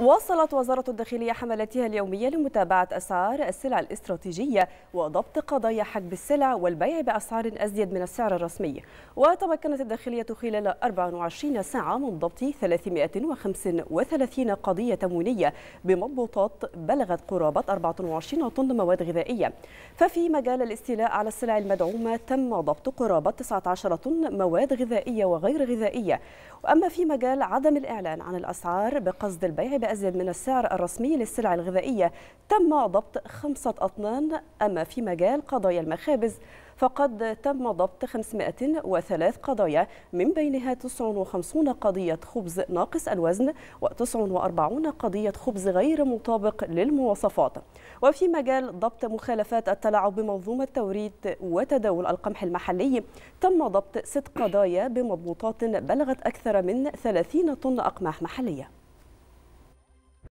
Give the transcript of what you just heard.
واصلت وزارة الداخلية حملاتها اليومية لمتابعة أسعار السلع الاستراتيجية وضبط قضايا حجب السلع والبيع بأسعار أزيد من السعر الرسمي وتمكنت الداخلية خلال 24 ساعة من ضبط 335 قضية تموينية بمضبوطات بلغت قرابة 24 طن مواد غذائية ففي مجال الاستيلاء على السلع المدعومة تم ضبط قرابة 19 طن مواد غذائية وغير غذائية وأما في مجال عدم الإعلان عن الأسعار بقصد البيع متأزم من السعر الرسمي للسلع الغذائية تم ضبط خمسة أطنان أما في مجال قضايا المخابز فقد تم ضبط 503 قضايا من بينها 59 قضية خبز ناقص الوزن و49 قضية خبز غير مطابق للمواصفات وفي مجال ضبط مخالفات التلاعب بمنظومة توريد وتداول القمح المحلي تم ضبط ست قضايا بمضبوطات بلغت أكثر من 30 طن أقماح محلية